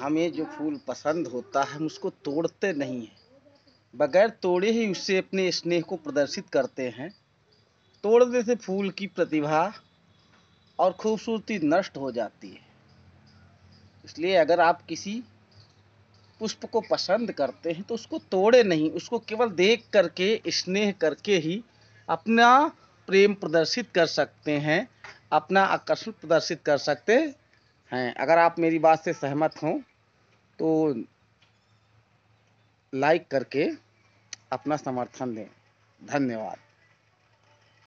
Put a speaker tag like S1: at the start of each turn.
S1: हमें जो फूल पसंद होता है हम उसको तोड़ते नहीं हैं बगैर तोड़े ही उससे अपने स्नेह को प्रदर्शित करते हैं तोड़ने से फूल की प्रतिभा और खूबसूरती नष्ट हो जाती है इसलिए अगर आप किसी पुष्प को पसंद करते हैं तो उसको तोड़े नहीं उसको केवल देख करके स्नेह करके ही अपना प्रेम प्रदर्शित कर सकते हैं अपना आकर्षण प्रदर्शित कर सकते हैं अगर आप मेरी बात से सहमत हों तो लाइक करके अपना समर्थन दें धन्यवाद